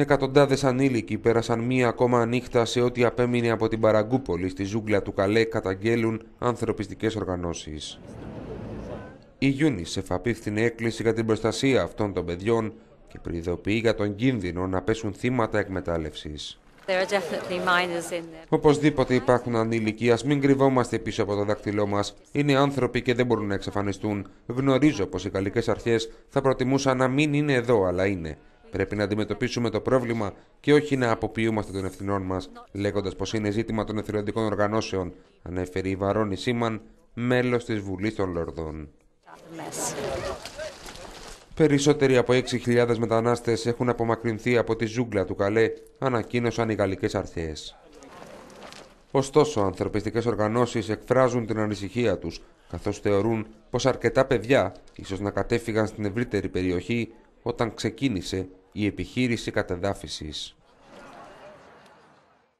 Εκατοντάδες ανήλικοι πέρασαν μία ακόμα νύχτα σε ό,τι απέμεινε από την Παραγκούπολη στη ζούγκλα του Καλέ καταγγέλουν ανθρωπιστικές οργανώσεις. Η UNICEF απίφθινε έκκληση για την προστασία αυτών των παιδιών και προειδοποιεί για τον κίνδυνο να πέσουν θύματα εκμετάλλευσης. Οπωσδήποτε υπάρχουν ανήλικοι, ας μην κρυβόμαστε πίσω από το δάκτυλό μας. Είναι άνθρωποι και δεν μπορούν να εξαφανιστούν. Γνωρίζω πως οι γαλλικές αρχές θα προτιμούσαν να μην είναι εδώ, αλλά είναι. Πρέπει να αντιμετωπίσουμε το πρόβλημα και όχι να αποποιούμαστε των ευθυνών μας, λέγοντας πως είναι ζήτημα των εθελοντικών οργανώσεων, ανέφερε η Βαρόνη Σίμαν, μέλος της Βουλής των Λορδών. Περισσότεροι από 6.000 μεταναστε έχουν απομακρυνθεί από τη ζούγκλα του Καλέ, ανακοίνωσαν οι γαλλικές αρχε Ωστόσο, ανθρωπιστικές οργανώσεις εκφράζουν την ανησυχία τους, καθώς θεωρούν πως αρκετά παιδιά ίσως να κατέφυγαν στην ευρύτερη περιοχή όταν ξεκίνησε η επιχείρηση κατεδάφισης